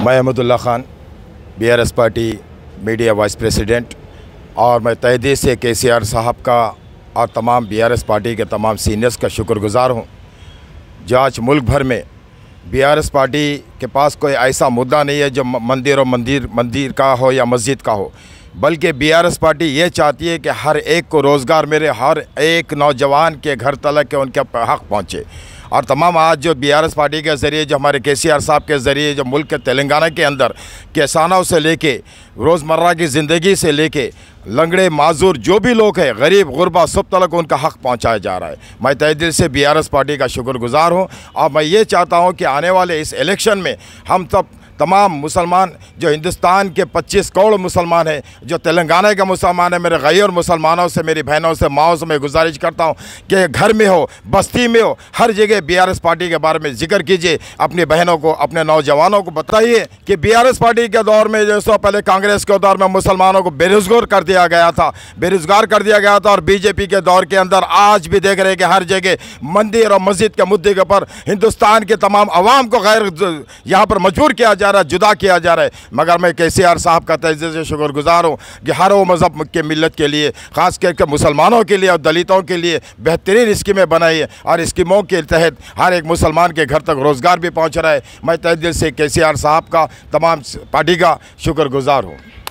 मैं Ahmadullah Khan BRS party media vice president और मैं तहदी से के सी आर साहब का और तमाम बीआरएस पार्टी के तमाम सीनियर्स का शुक्रगुजार हूँ जो आज मुल्क भर में बीआरएस पार्टी के पास कोई ऐसा मुद्दा नहीं है जो मंदिर और मंदिर मंदिर का हो या मस्जिद का हो बल्कि बीआरएस पार्टी ये चाहती है कि हर एक को रोज़गार मिले हर एक नौजवान के घर तलक के उनके हक पहुँचे और तमाम आज जो बीआरएस पार्टी के ज़रिए जो हमारे के साहब के ज़रिए जो मुल्क के तेलंगाना के अंदर किसानों से लेके रोज़मर्रा की ज़िंदगी से लेके लंगड़े माजूर जो भी लोग हैं गरीब गुरबा सब तलक को उनका हक़ पहुंचाया जा रहा है मैं तय दिल से बीआरएस पार्टी का शुक्रगुजार हूं और मैं ये चाहता हूं कि आने वाले इस इलेक्शन में हम सब तमाम मुसलमान जो हिंदुस्तान के 25 करोड़ मुसलमान हैं जो तेलंगाना के मुसलमान हैं मेरे गैर मुसलमानों से मेरी बहनों से माओ से मैं गुजारिश करता हूँ कि घर में हो बस्ती में हो हर जगह बीआरएस पार्टी के बारे में जिक्र कीजिए अपनी बहनों को अपने नौजवानों को बताइए कि एस पार्टी के दौर में जो सौ पहले कांग्रेस के दौर में मुसलमानों को बेरोजगार कर दिया गया था बेरोजगार कर दिया गया था और बीजेपी के दौर के अंदर आज भी देख रहे हैं कि हर जगह मंदिर और मस्जिद के मुद्दे के ऊपर हिंदुस्तान के तमाम आवाम को गैर यहाँ पर मजबूर किया जाए जा रहा है जुदा किया जा रहा है मगर मैं के सी आर साहब का तजे से शुक्रगुजार हूँ कि हर वो मज़हब के मिलत के लिए ख़ास करके मुसलमानों के लिए और दलितों के लिए बेहतरीन स्कीमें बनाई है और स्कीमों के तहत हर एक मुसलमान के घर तक रोज़गार भी पहुँच रहा है मैं तहदिल से के सी आर साहब का तमाम पार्टी का शुक्रगुजार हूँ